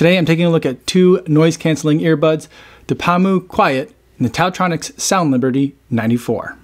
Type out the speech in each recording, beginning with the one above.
Today I'm taking a look at two noise canceling earbuds, the Pamu Quiet and the Tautronics Sound Liberty 94.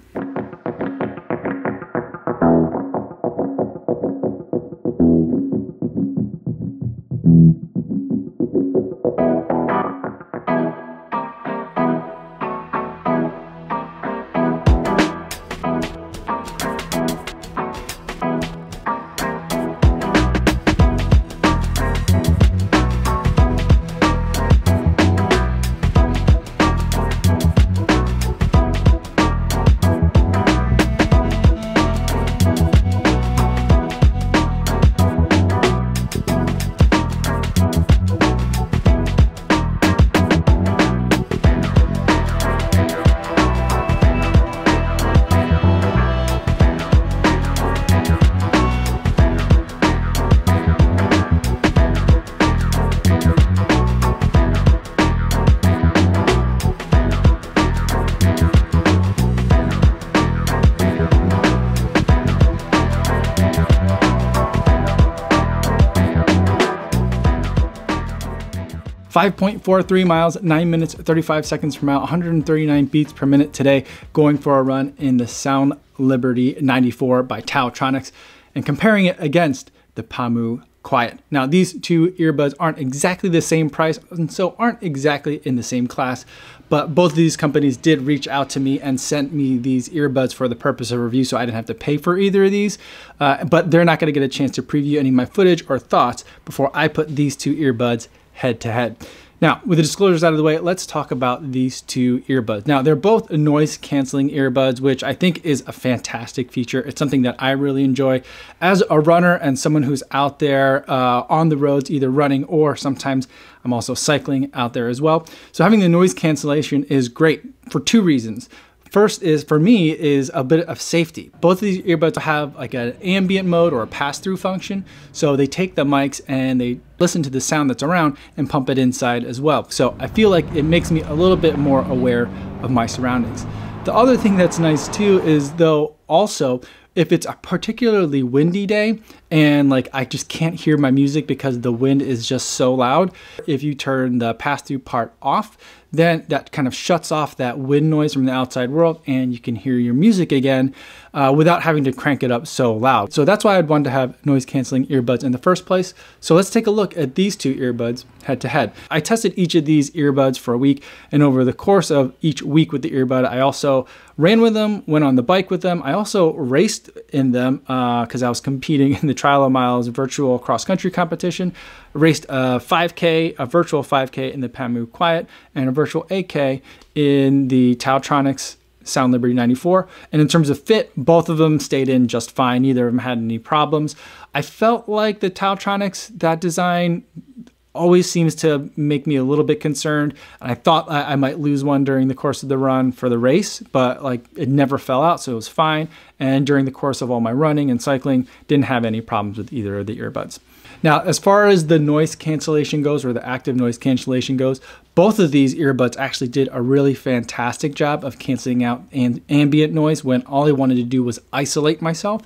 5.43 miles, 9 minutes, 35 seconds per mile, 139 beats per minute today, going for a run in the Sound Liberty 94 by Tautronics and comparing it against the Pamu Quiet. Now, these two earbuds aren't exactly the same price and so aren't exactly in the same class, but both of these companies did reach out to me and sent me these earbuds for the purpose of review, so I didn't have to pay for either of these. Uh, but they're not going to get a chance to preview any of my footage or thoughts before I put these two earbuds head to head. Now, with the disclosures out of the way, let's talk about these two earbuds. Now, they're both noise canceling earbuds, which I think is a fantastic feature. It's something that I really enjoy as a runner and someone who's out there uh, on the roads, either running or sometimes I'm also cycling out there as well. So, having the noise cancellation is great for two reasons. First is, for me, is a bit of safety. Both of these earbuds have like an ambient mode or a pass-through function. So they take the mics and they listen to the sound that's around and pump it inside as well. So I feel like it makes me a little bit more aware of my surroundings. The other thing that's nice too is though also if it's a particularly windy day and like I just can't hear my music because the wind is just so loud, if you turn the pass through part off, then that kind of shuts off that wind noise from the outside world and you can hear your music again uh, without having to crank it up so loud. So that's why I'd want to have noise canceling earbuds in the first place. So let's take a look at these two earbuds head to head. I tested each of these earbuds for a week and over the course of each week with the earbud, I also ran with them, went on the bike with them. I also raced in them because uh, I was competing in the Trial of Miles virtual cross country competition. raced a 5K, a virtual 5K in the Pamu Quiet, and a virtual 8K in the Tautronics Sound Liberty 94. And in terms of fit, both of them stayed in just fine. Neither of them had any problems. I felt like the Tautronics, that design always seems to make me a little bit concerned. And I thought I, I might lose one during the course of the run for the race, but like it never fell out, so it was fine. And during the course of all my running and cycling, didn't have any problems with either of the earbuds. Now, as far as the noise cancellation goes or the active noise cancellation goes, both of these earbuds actually did a really fantastic job of canceling out and ambient noise when all I wanted to do was isolate myself.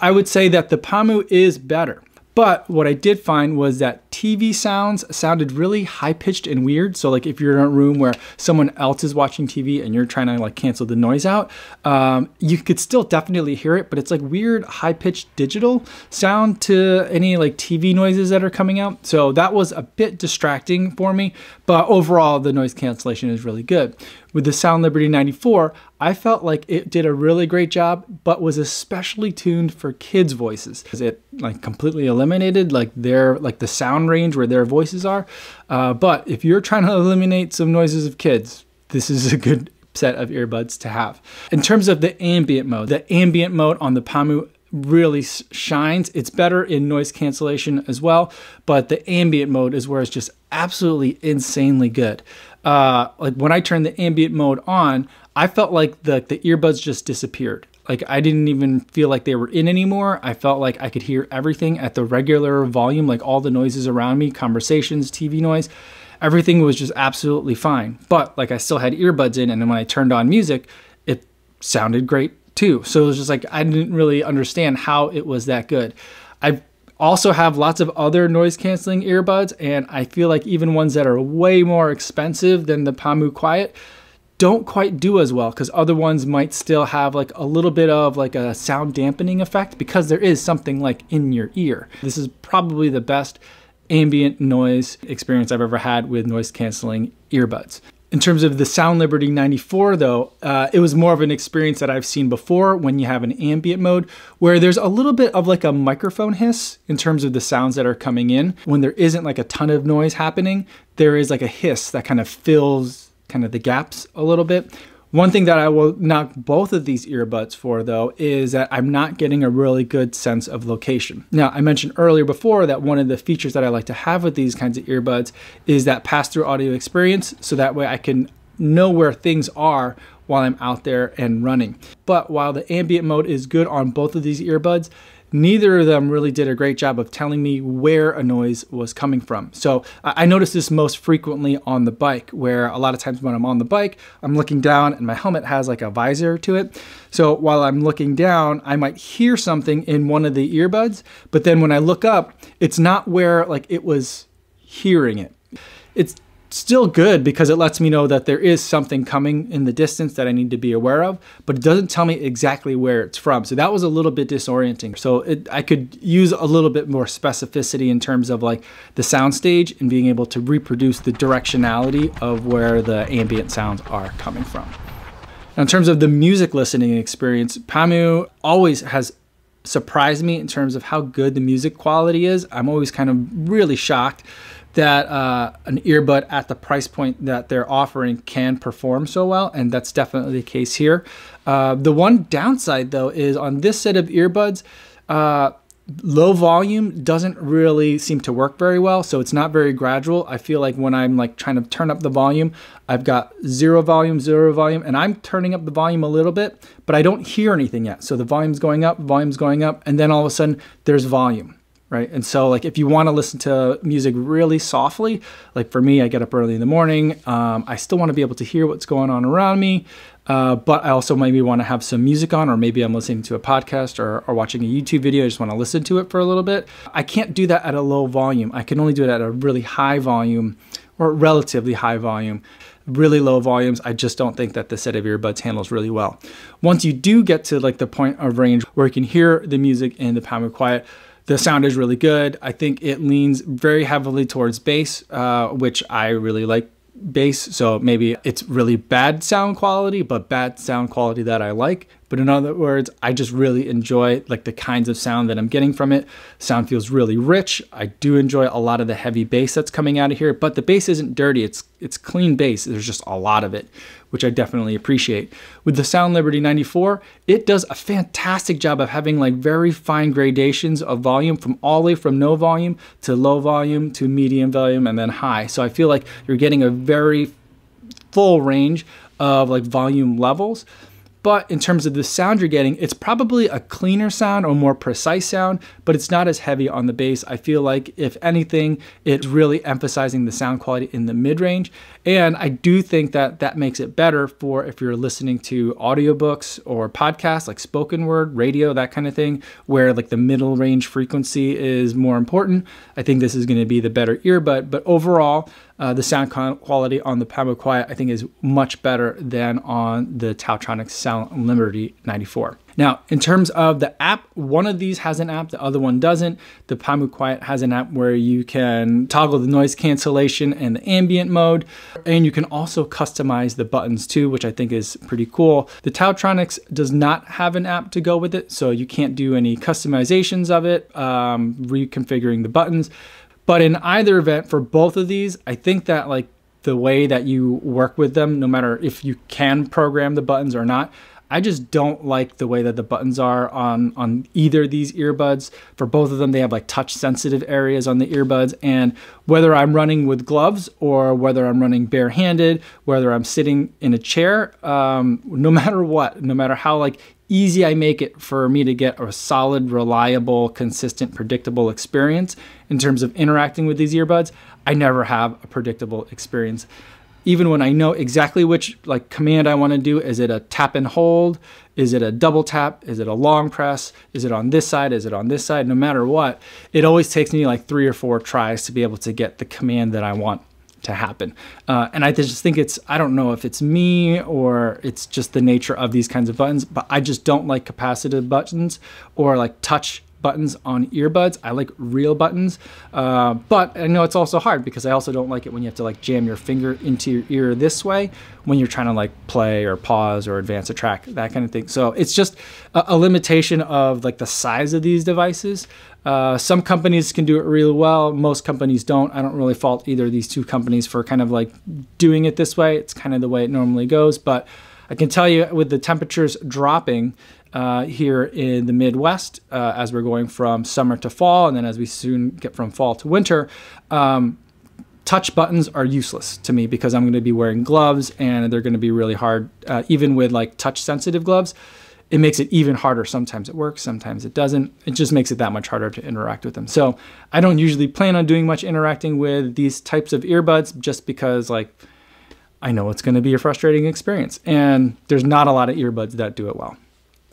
I would say that the Pamu is better, but what I did find was that TV sounds sounded really high pitched and weird. So like if you're in a room where someone else is watching TV and you're trying to like cancel the noise out, um, you could still definitely hear it, but it's like weird high pitched digital sound to any like TV noises that are coming out. So that was a bit distracting for me, but overall the noise cancellation is really good. With the Sound Liberty 94, I felt like it did a really great job, but was especially tuned for kids' voices. It like completely eliminated like their like the sound range where their voices are. Uh, but if you're trying to eliminate some noises of kids, this is a good set of earbuds to have. In terms of the ambient mode, the ambient mode on the Pamu really shines. It's better in noise cancellation as well, but the ambient mode is where it's just absolutely insanely good. Uh, like when I turned the ambient mode on, I felt like the, the earbuds just disappeared. Like I didn't even feel like they were in anymore. I felt like I could hear everything at the regular volume, like all the noises around me, conversations, TV noise. Everything was just absolutely fine. But like I still had earbuds in and then when I turned on music, it sounded great too. So it was just like I didn't really understand how it was that good. I also have lots of other noise canceling earbuds and I feel like even ones that are way more expensive than the Pamu Quiet don't quite do as well because other ones might still have like a little bit of like a sound dampening effect because there is something like in your ear. This is probably the best ambient noise experience I've ever had with noise canceling earbuds. In terms of the Sound Liberty 94, though, uh, it was more of an experience that I've seen before when you have an ambient mode where there's a little bit of like a microphone hiss in terms of the sounds that are coming in. When there isn't like a ton of noise happening, there is like a hiss that kind of fills kind of the gaps a little bit. One thing that I will knock both of these earbuds for though is that I'm not getting a really good sense of location. Now, I mentioned earlier before that one of the features that I like to have with these kinds of earbuds is that pass through audio experience. So that way I can know where things are while I'm out there and running. But while the ambient mode is good on both of these earbuds, neither of them really did a great job of telling me where a noise was coming from. So I notice this most frequently on the bike, where a lot of times when I'm on the bike, I'm looking down and my helmet has like a visor to it. So while I'm looking down, I might hear something in one of the earbuds, but then when I look up, it's not where like it was hearing it. It's still good because it lets me know that there is something coming in the distance that I need to be aware of, but it doesn't tell me exactly where it's from. So that was a little bit disorienting. So it, I could use a little bit more specificity in terms of like the sound stage and being able to reproduce the directionality of where the ambient sounds are coming from. Now, in terms of the music listening experience, Pamu always has surprised me in terms of how good the music quality is. I'm always kind of really shocked that uh, an earbud at the price point that they're offering can perform so well, and that's definitely the case here. Uh, the one downside, though, is on this set of earbuds, uh, low volume doesn't really seem to work very well, so it's not very gradual. I feel like when I'm like trying to turn up the volume, I've got zero volume, zero volume, and I'm turning up the volume a little bit, but I don't hear anything yet. So the volume's going up, volume's going up, and then all of a sudden there's volume right? And so, like, if you want to listen to music really softly, like for me, I get up early in the morning. Um, I still want to be able to hear what's going on around me, uh, but I also maybe want to have some music on, or maybe I'm listening to a podcast or, or watching a YouTube video. I just want to listen to it for a little bit. I can't do that at a low volume. I can only do it at a really high volume or relatively high volume. Really low volumes, I just don't think that the set of earbuds handles really well. Once you do get to like the point of range where you can hear the music in the power of quiet, the sound is really good. I think it leans very heavily towards bass, uh, which I really like bass. So maybe it's really bad sound quality, but bad sound quality that I like. But in other words, I just really enjoy like the kinds of sound that I'm getting from it. Sound feels really rich. I do enjoy a lot of the heavy bass that's coming out of here, but the bass isn't dirty. It's it's clean bass. There's just a lot of it, which I definitely appreciate. With the Sound Liberty 94, it does a fantastic job of having like very fine gradations of volume from all the way from no volume to low volume to medium volume and then high. So I feel like you're getting a very full range of like volume levels but in terms of the sound you're getting, it's probably a cleaner sound or more precise sound, but it's not as heavy on the bass. I feel like, if anything, it's really emphasizing the sound quality in the mid range. And I do think that that makes it better for if you're listening to audiobooks or podcasts like spoken word, radio, that kind of thing, where like the middle range frequency is more important. I think this is going to be the better earbud. But overall, uh, the sound quality on the Pamo Quiet, I think, is much better than on the Tautronic Sound Liberty 94. Now, in terms of the app, one of these has an app, the other one doesn't. The Pamu Quiet has an app where you can toggle the noise cancellation and the ambient mode, and you can also customize the buttons too, which I think is pretty cool. The Tautronics does not have an app to go with it, so you can't do any customizations of it, um, reconfiguring the buttons, but in either event, for both of these, I think that like the way that you work with them, no matter if you can program the buttons or not, I just don't like the way that the buttons are on on either of these earbuds. For both of them, they have like touch sensitive areas on the earbuds. And whether I'm running with gloves or whether I'm running barehanded, whether I'm sitting in a chair, um, no matter what, no matter how like easy I make it for me to get a solid, reliable, consistent, predictable experience in terms of interacting with these earbuds, I never have a predictable experience. Even when I know exactly which like command I want to do, is it a tap and hold? Is it a double tap? Is it a long press? Is it on this side? Is it on this side? No matter what, it always takes me like three or four tries to be able to get the command that I want to happen. Uh, and I just think it's, I don't know if it's me or it's just the nature of these kinds of buttons, but I just don't like capacitive buttons or like touch buttons on earbuds. I like real buttons, uh, but I know it's also hard because I also don't like it when you have to like jam your finger into your ear this way when you're trying to like play or pause or advance a track, that kind of thing. So it's just a, a limitation of like the size of these devices. Uh, some companies can do it really well. Most companies don't. I don't really fault either of these two companies for kind of like doing it this way. It's kind of the way it normally goes, but I can tell you with the temperatures dropping, uh, here in the Midwest uh, as we're going from summer to fall, and then as we soon get from fall to winter. Um, touch buttons are useless to me because I'm going to be wearing gloves and they're going to be really hard, uh, even with like touch sensitive gloves. It makes it even harder. Sometimes it works, sometimes it doesn't. It just makes it that much harder to interact with them. So I don't usually plan on doing much interacting with these types of earbuds just because, like, I know it's going to be a frustrating experience. And there's not a lot of earbuds that do it well.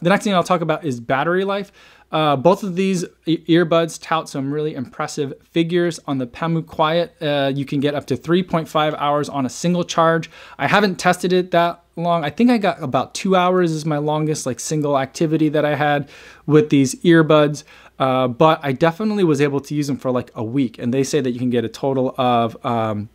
The next thing I'll talk about is battery life. Uh, both of these earbuds tout some really impressive figures. On the Pamu Quiet, uh, you can get up to 3.5 hours on a single charge. I haven't tested it that long. I think I got about two hours is my longest like single activity that I had with these earbuds. Uh, but I definitely was able to use them for like a week. And they say that you can get a total of um,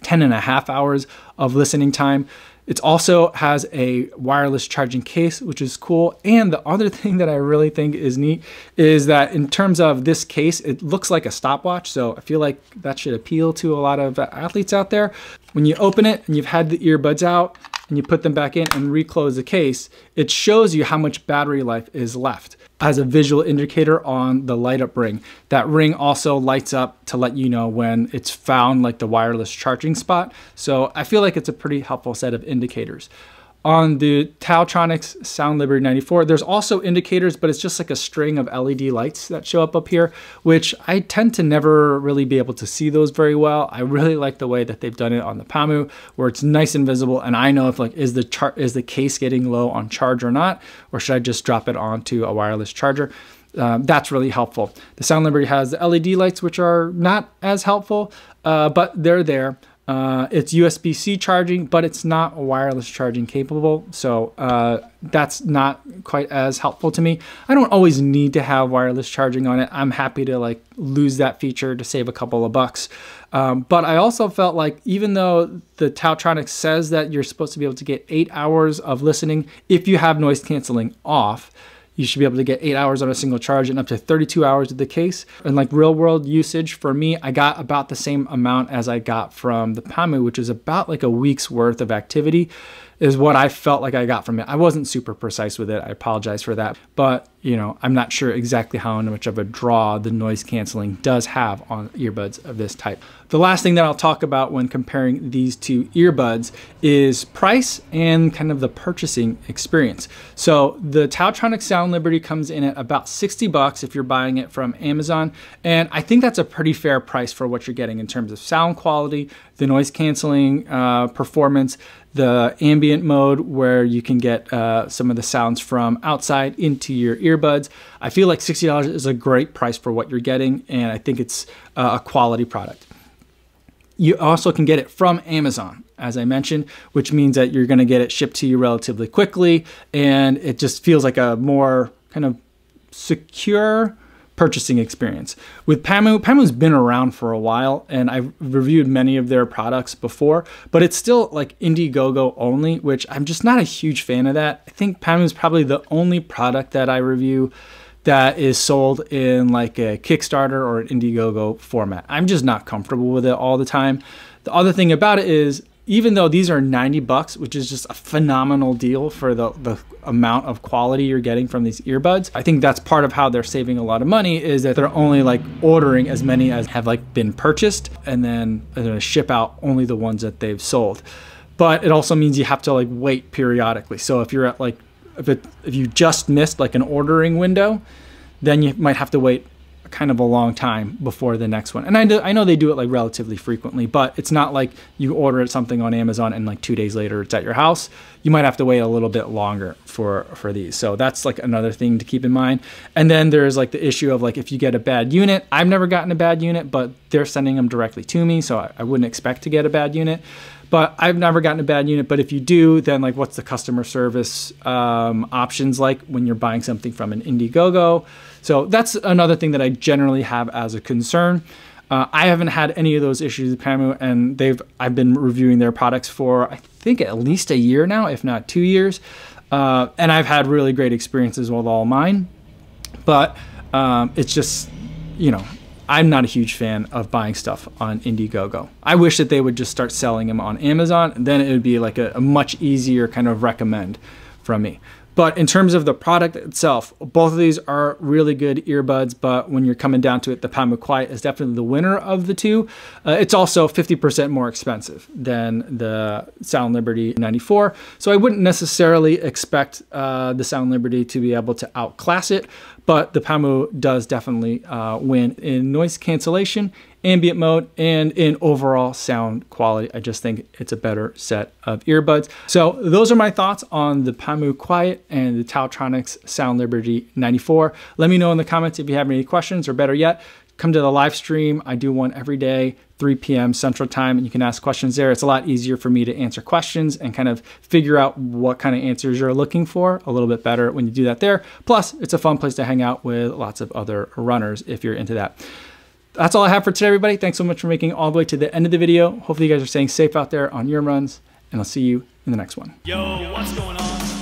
10 and a half hours of listening time. It also has a wireless charging case, which is cool. And the other thing that I really think is neat is that in terms of this case, it looks like a stopwatch. So I feel like that should appeal to a lot of athletes out there. When you open it and you've had the earbuds out and you put them back in and reclose the case, it shows you how much battery life is left. As a visual indicator on the light up ring. That ring also lights up to let you know when it's found like the wireless charging spot. So I feel like it's a pretty helpful set of indicators on the Tautronics Sound Liberty 94. There's also indicators, but it's just like a string of LED lights that show up up here, which I tend to never really be able to see those very well. I really like the way that they've done it on the Pamu, where it's nice and visible, and I know if like is the char is the case getting low on charge or not, or should I just drop it onto a wireless charger? Um, that's really helpful. The Sound Liberty has the LED lights, which are not as helpful, uh, but they're there. Uh, it's USB C charging, but it's not wireless charging capable. So uh, that's not quite as helpful to me. I don't always need to have wireless charging on it. I'm happy to like lose that feature to save a couple of bucks. Um, but I also felt like even though the Tautronic says that you're supposed to be able to get eight hours of listening if you have noise canceling off, you should be able to get eight hours on a single charge and up to 32 hours of the case. And like real world usage for me, I got about the same amount as I got from the Pamu, which is about like a week's worth of activity is what I felt like I got from it. I wasn't super precise with it. I apologize for that. But, you know, I'm not sure exactly how much of a draw the noise canceling does have on earbuds of this type. The last thing that I'll talk about when comparing these two earbuds is price and kind of the purchasing experience. So the Tautronic Sound Liberty comes in at about 60 bucks if you're buying it from Amazon. And I think that's a pretty fair price for what you're getting in terms of sound quality, the noise canceling uh, performance, the ambient mode where you can get uh, some of the sounds from outside into your earbuds. I feel like $60 is a great price for what you're getting, and I think it's uh, a quality product. You also can get it from Amazon, as I mentioned, which means that you're going to get it shipped to you relatively quickly, and it just feels like a more kind of secure purchasing experience. With Pamu, Pamu's been around for a while and I've reviewed many of their products before, but it's still like Indiegogo only, which I'm just not a huge fan of that. I think Pamu is probably the only product that I review that is sold in like a Kickstarter or an Indiegogo format. I'm just not comfortable with it all the time. The other thing about it is even though these are 90 bucks, which is just a phenomenal deal for the, the amount of quality you're getting from these earbuds, I think that's part of how they're saving a lot of money is that they're only like ordering as many as have like been purchased and then they're gonna ship out only the ones that they've sold. But it also means you have to like wait periodically. So if you're at like, if, it, if you just missed like an ordering window, then you might have to wait kind of a long time before the next one. And I, do, I know they do it like relatively frequently, but it's not like you order something on Amazon and like two days later it's at your house. You might have to wait a little bit longer for for these. So that's like another thing to keep in mind. And then there's like the issue of like if you get a bad unit. I've never gotten a bad unit, but they're sending them directly to me, so I, I wouldn't expect to get a bad unit but I've never gotten a bad unit. But if you do, then like, what's the customer service um, options like when you're buying something from an Indiegogo? So that's another thing that I generally have as a concern. Uh, I haven't had any of those issues with Pamu, and they've I've been reviewing their products for I think at least a year now, if not two years, uh, and I've had really great experiences with all mine. But um, it's just, you know, I'm not a huge fan of buying stuff on Indiegogo. I wish that they would just start selling them on Amazon. Then it would be like a, a much easier kind of recommend from me. But in terms of the product itself, both of these are really good earbuds, but when you're coming down to it, the Pamu Quiet is definitely the winner of the two. Uh, it's also 50% more expensive than the Sound Liberty 94, so I wouldn't necessarily expect uh, the Sound Liberty to be able to outclass it, but the Pamu does definitely uh, win in noise cancellation ambient mode and in overall sound quality. I just think it's a better set of earbuds. So those are my thoughts on the Pamu Quiet and the Taltronics Sound Liberty 94. Let me know in the comments if you have any questions or better yet, come to the live stream. I do one every day, 3 p.m. Central Time, and you can ask questions there. It's a lot easier for me to answer questions and kind of figure out what kind of answers you're looking for a little bit better when you do that there. Plus, it's a fun place to hang out with lots of other runners if you're into that that's all I have for today, everybody. Thanks so much for making all the way to the end of the video. Hopefully you guys are staying safe out there on your runs, and I'll see you in the next one. Yo, what's going on?